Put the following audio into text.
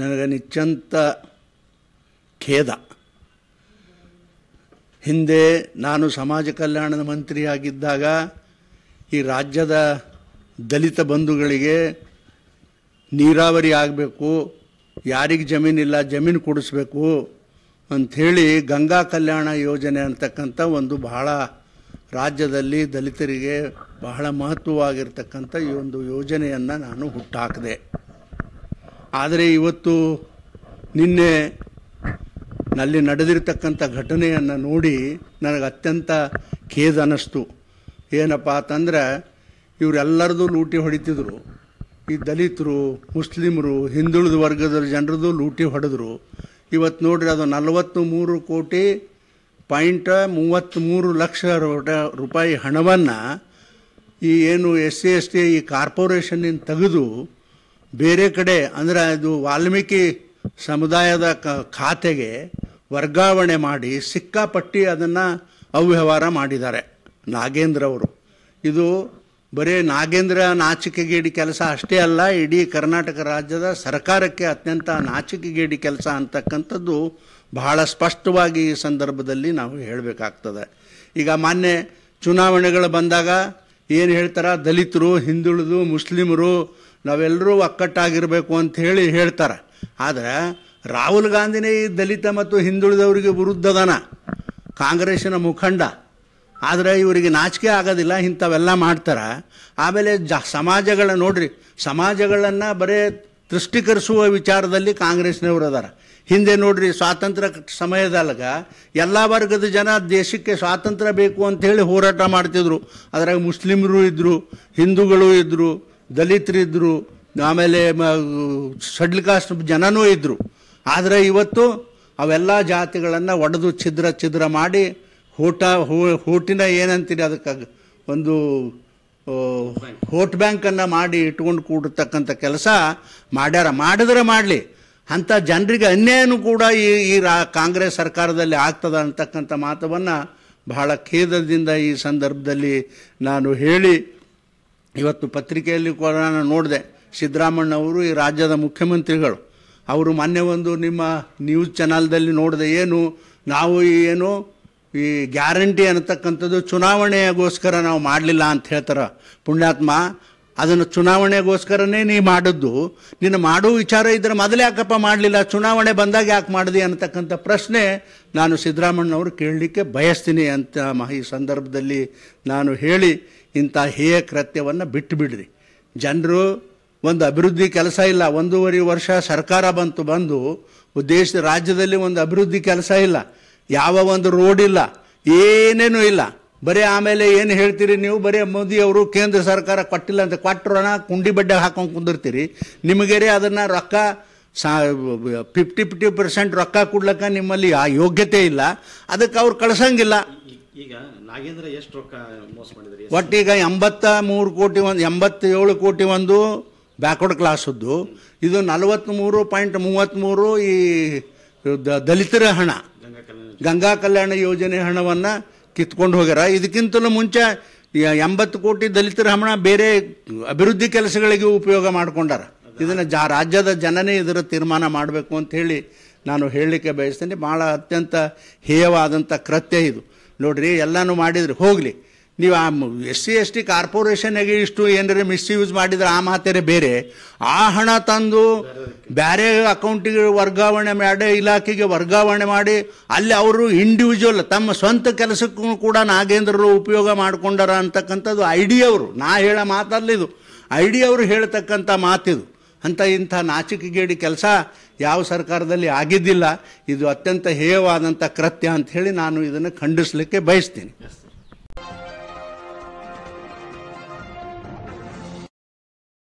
ನನಗೆ ನಿಚ್ಚಂತ ಖೇದ ಹಿಂದೆ ನಾನು ಸಮಾಜ ಕಲ್ಯಾಣದ ಮಂತ್ರಿಯಾಗಿದ್ದಾಗ ಈ ರಾಜ್ಯದ ದಲಿತ ಬಂಧುಗಳಿಗೆ ನೀರಾವರಿ ಆಗಬೇಕು ಯಾರಿಗೆ ಜಮೀನಿಲ್ಲ ಜಮೀನು ಕೊಡಿಸ್ಬೇಕು ಅಂಥೇಳಿ ಗಂಗಾ ಕಲ್ಯಾಣ ಯೋಜನೆ ಅಂತಕ್ಕಂಥ ಒಂದು ಬಹಳ ರಾಜ್ಯದಲ್ಲಿ ದಲಿತರಿಗೆ ಬಹಳ ಮಹತ್ವವಾಗಿರ್ತಕ್ಕಂಥ ಈ ಒಂದು ಯೋಜನೆಯನ್ನು ನಾನು ಹುಟ್ಟಾಕಿದೆ ಆದರೆ ಇವತ್ತು ನಿನ್ನೆ ನಲ್ಲಿ ನಡೆದಿರ್ತಕ್ಕಂಥ ಘಟನೆಯನ್ನು ನೋಡಿ ನನಗೆ ಅತ್ಯಂತ ಖೇದ ಅನ್ನಿಸ್ತು ಏನಪ್ಪ ಅಂತಂದ್ರೆ ಇವರೆಲ್ಲರದು ಲೂಟಿ ಹೊಡಿತಿದ್ರು ಈ ದಲಿತರು ಮುಸ್ಲಿಮರು ಹಿಂದುಳಿದ ವರ್ಗದ ಜನರದು ಲೂಟಿ ಹೊಡೆದ್ರು ಇವತ್ತು ನೋಡ್ರಿ ಅದು ನಲವತ್ತು ಮೂರು ಕೋಟಿ ಪಾಯಿಂಟ್ ಮೂವತ್ತ್ಮೂರು ಲಕ್ಷ ರೂಪಾಯಿ ಹಣವನ್ನು ಈ ಏನು ಎಸ್ ಸಿ ಎಸ್ ಟಿ ಈ ಕಾರ್ಪೊರೇಷನ್ನಿಂದ ತೆಗೆದು ಬೇರೆ ಕಡೆ ಅಂದರೆ ಅದು ವಾಲ್ಮೀಕಿ ಸಮುದಾಯದ ಖಾತೆಗೆ ವರ್ಗಾವಣೆ ಮಾಡಿ ಸಿಕ್ಕಾಪಟ್ಟಿ ಅದನ್ನು ಅವ್ಯವಹಾರ ಮಾಡಿದ್ದಾರೆ ನಾಗೇಂದ್ರ ಅವರು ಇದು ಬರೀ ನಾಗೇಂದ್ರ ನಾಚಿಕೆಗೇಡಿ ಕೆಲಸ ಅಷ್ಟೇ ಅಲ್ಲ ಇಡೀ ಕರ್ನಾಟಕ ರಾಜ್ಯದ ಸರ್ಕಾರಕ್ಕೆ ಅತ್ಯಂತ ನಾಚಿಕೆಗೇಡಿ ಕೆಲಸ ಅಂತಕ್ಕಂಥದ್ದು ಬಹಳ ಸ್ಪಷ್ಟವಾಗಿ ಈ ಸಂದರ್ಭದಲ್ಲಿ ನಾವು ಹೇಳಬೇಕಾಗ್ತದೆ ಈಗ ಮಾನ್ಯ ಚುನಾವಣೆಗಳು ಬಂದಾಗ ಏನು ಹೇಳ್ತಾರೆ ದಲಿತರು ಹಿಂದುಳಿದು ಮುಸ್ಲಿಮರು ನಾವೆಲ್ಲರೂ ಒಕ್ಕಟ್ಟಾಗಿರಬೇಕು ಅಂತ ಹೇಳಿ ಹೇಳ್ತಾರೆ ಆದರೆ ರಾಹುಲ್ ಗಾಂಧಿನೇ ಈ ದಲಿತ ಮತ್ತು ಹಿಂದುಳಿದವರಿಗೆ ವಿರುದ್ಧದನ ಕಾಂಗ್ರೆಸ್ಸಿನ ಮುಖಂಡ ಆದರೆ ಇವರಿಗೆ ನಾಚಿಕೆ ಆಗೋದಿಲ್ಲ ಇಂಥವೆಲ್ಲ ಮಾಡ್ತಾರೆ ಆಮೇಲೆ ಜ ಸಮಾಜಗಳ ನೋಡ್ರಿ ಸಮಾಜಗಳನ್ನು ಬರೀ ತೃಷ್ಟೀಕರಿಸುವ ವಿಚಾರದಲ್ಲಿ ಕಾಂಗ್ರೆಸ್ನವರು ಅದಾರ ಹಿಂದೆ ನೋಡ್ರಿ ಸ್ವಾತಂತ್ರ್ಯ ಸಮಯದಲ್ಲಿಗ ಎಲ್ಲ ವರ್ಗದ ಜನ ದೇಶಕ್ಕೆ ಸ್ವಾತಂತ್ರ್ಯ ಬೇಕು ಅಂಥೇಳಿ ಹೋರಾಟ ಮಾಡ್ತಿದ್ರು ಅದರಾಗ ಮುಸ್ಲಿಮರು ಇದ್ದರು ಹಿಂದೂಗಳು ಇದ್ದರು ದಲಿತರಿದ್ದರು ಆಮೇಲೆ ಸಡ್ಲ್ ಕಾಸ್ಟ್ ಜನನೂ ಇದ್ದರು ಆದರೆ ಇವತ್ತು ಅವೆಲ್ಲ ಜಾತಿಗಳನ್ನು ಒಡೆದು ಛಿದ್ರ ಛಿದ್ರ ಮಾಡಿ ಹೂಟ ಹೂಟಿನ ಏನಂತೀರಿ ಅದಕ್ಕೆ ಒಂದು ಹೋಟ್ ಬ್ಯಾಂಕನ್ನು ಮಾಡಿ ಇಟ್ಕೊಂಡು ಕೂಡತಕ್ಕಂಥ ಕೆಲಸ ಮಾಡ್ಯಾರ ಮಾಡಿದ್ರೆ ಮಾಡಲಿ ಅಂಥ ಜನರಿಗೆ ಅನ್ಯಾಯನೂ ಕೂಡ ಈ ಈ ರಾ ಕಾಂಗ್ರೆಸ್ ಸರ್ಕಾರದಲ್ಲಿ ಆಗ್ತದೆ ಅಂತಕ್ಕಂಥ ಮಾತವನ್ನು ಬಹಳ ಖೇದದಿಂದ ಈ ಸಂದರ್ಭದಲ್ಲಿ ನಾನು ಹೇಳಿ ಇವತ್ತು ಪತ್ರಿಕೆಯಲ್ಲಿ ಕೂಡ ನಾನು ನೋಡಿದೆ ಅವರು ಈ ರಾಜ್ಯದ ಮುಖ್ಯಮಂತ್ರಿಗಳು ಅವರು ಮೊನ್ನೆ ಒಂದು ನಿಮ್ಮ ನ್ಯೂಸ್ ಚಾನಲ್ದಲ್ಲಿ ನೋಡಿದೆ ಏನು ನಾವು ಏನು ಈ ಗ್ಯಾರಂಟಿ ಅನ್ನತಕ್ಕಂಥದ್ದು ಚುನಾವಣೆಗೋಸ್ಕರ ನಾವು ಮಾಡಲಿಲ್ಲ ಅಂತ ಹೇಳ್ತಾರೆ ಪುಣ್ಯಾತ್ಮ ಅದನ್ನು ಚುನಾವಣೆಗೋಸ್ಕರನೇ ನೀ ಮಾಡಿದ್ದು ನಿನ್ನ ಮಾಡೋ ವಿಚಾರ ಇದ್ರೆ ಮೊದಲೇ ಯಾಕಪ್ಪ ಮಾಡಲಿಲ್ಲ ಚುನಾವಣೆ ಬಂದಾಗ ಯಾಕೆ ಮಾಡಿದೆ ಅನ್ನತಕ್ಕಂಥ ಪ್ರಶ್ನೆ ನಾನು ಸಿದ್ದರಾಮಣ್ಣವರು ಕೇಳಲಿಕ್ಕೆ ಬಯಸ್ತೀನಿ ಅಂತ ಈ ಸಂದರ್ಭದಲ್ಲಿ ನಾನು ಹೇಳಿ ಇಂಥ ಹೇಯ ಕೃತ್ಯವನ್ನು ಬಿಟ್ಟು ಬಿಡ್ರಿ ಜನರು ಒಂದು ಅಭಿವೃದ್ಧಿ ಕೆಲಸ ಇಲ್ಲ ಒಂದೂವರೆ ವರ್ಷ ಸರ್ಕಾರ ಬಂತು ಬಂದು ದೇಶದ ರಾಜ್ಯದಲ್ಲಿ ಒಂದು ಅಭಿವೃದ್ಧಿ ಕೆಲಸ ಇಲ್ಲ ಯಾವ ಒಂದು ರೋಡ್ ಇಲ್ಲ ಏನೇನೂ ಇಲ್ಲ ಬರೀ ಆಮೇಲೆ ಏನು ಹೇಳ್ತೀರಿ ನೀವು ಬರೀ ಮೋದಿಯವರು ಕೇಂದ್ರ ಸರ್ಕಾರ ಕೊಟ್ಟಿಲ್ಲ ಅಂತ ಕೊಟ್ಟರೋಣ ಕುಂಡಿ ಬಡ್ಡೆ ಹಾಕೊಂಡು ಕುಂದಿರ್ತೀರಿ ನಿಮಗೆ ಅದನ್ನು ರೊಕ್ಕ ಸಾ ಫಿಫ್ಟಿ ಫಿಫ್ಟಿ ಪರ್ಸೆಂಟ್ ರೊಕ್ಕ ಕೊಡ್ಲಿಕ್ಕೆ ನಿಮ್ಮಲ್ಲಿ ಆ ಯೋಗ್ಯತೆ ಇಲ್ಲ ಅದಕ್ಕೆ ಅವ್ರು ಕಳ್ಸಂಗಿಲ್ಲ ಈಗ ನಾಗೇಂದ್ರ ಒಟ್ಟೀಗ ಎಂಬತ್ತ ಮೂರು ಕೋಟಿ ಒಂದು ಎಂಬತ್ತೇಳು ಕೋಟಿ ಒಂದು ಬ್ಯಾಕ್ವರ್ಡ್ ಕ್ಲಾಸದ್ದು ಇದು ನಲವತ್ತ್ಮೂರು ಪಾಯಿಂಟ್ ಮೂವತ್ತ್ಮೂರು ಈ ದಲಿತರ ಹಣ ಗಂಗಾ ಕಲ್ಯಾಣ ಯೋಜನೆ ಹಣವನ್ನು ಕಿತ್ಕೊಂಡು ಹೋಗ್ಯಾರ ಇದಕ್ಕಿಂತಲೂ ಮುಂಚೆ ಎಂಬತ್ತು ಕೋಟಿ ದಲಿತರ ಹಣ ಬೇರೆ ಅಭಿವೃದ್ಧಿ ಕೆಲಸಗಳಿಗೆ ಉಪಯೋಗ ಮಾಡಿಕೊಂಡಾರ ಇದನ್ನು ಜಾ ರಾಜ್ಯದ ಜನನೇ ಇದರ ತೀರ್ಮಾನ ಮಾಡಬೇಕು ಅಂತ ಹೇಳಿ ನಾನು ಹೇಳಲಿಕ್ಕೆ ಬಯಸ್ತೇನೆ ಭಾಳ ಅತ್ಯಂತ ಹೇಯವಾದಂಥ ಕೃತ್ಯ ಇದು ನೋಡ್ರಿ ಎಲ್ಲನೂ ಮಾಡಿದ್ರು ಹೋಗಲಿ ನೀವು ಆ ಎಸ್ ಸಿ ಎಸ್ ಟಿ ಕಾರ್ಪೊರೇಷನ್ಗೆ ಇಷ್ಟು ಏನಾರ ಮಿಸ್ಯೂಸ್ ಮಾಡಿದ್ರೆ ಆ ಮಾತೇನೆ ಬೇರೆ ಆ ಹಣ ತಂದು ಬೇರೆ ಅಕೌಂಟಿಗೆ ವರ್ಗಾವಣೆ ಮಾಡಿ ಇಲಾಖೆಗೆ ವರ್ಗಾವಣೆ ಮಾಡಿ ಅಲ್ಲಿ ಅವರು ಇಂಡಿವಿಜುವಲ್ ತಮ್ಮ ಸ್ವಂತ ಕೆಲಸಕ್ಕೂ ಕೂಡ ನಾಗೇಂದ್ರರು ಉಪಯೋಗ ಮಾಡ್ಕೊಂಡಾರ ಅಂತಕ್ಕಂಥದ್ದು ಐ ಡಿ ಅವರು ನಾ ಹೇಳೋ ಮಾತಲ್ಲಿದು ಐ ಡಿ ಅವರು ಹೇಳ್ತಕ್ಕಂಥ ಮಾತಿದು ಅಂಥ ಇಂಥ ನಾಚಿಕೆಗೇಡಿ ಕೆಲಸ ಯಾವ ಸರ್ಕಾರದಲ್ಲಿ ಆಗಿದ್ದಿಲ್ಲ ಇದು ಅತ್ಯಂತ ಹೇಯವಾದಂಥ ಕೃತ್ಯ ಅಂಥೇಳಿ ನಾನು ಇದನ್ನು ಖಂಡಿಸಲಿಕ್ಕೆ ಬಯಸ್ತೀನಿ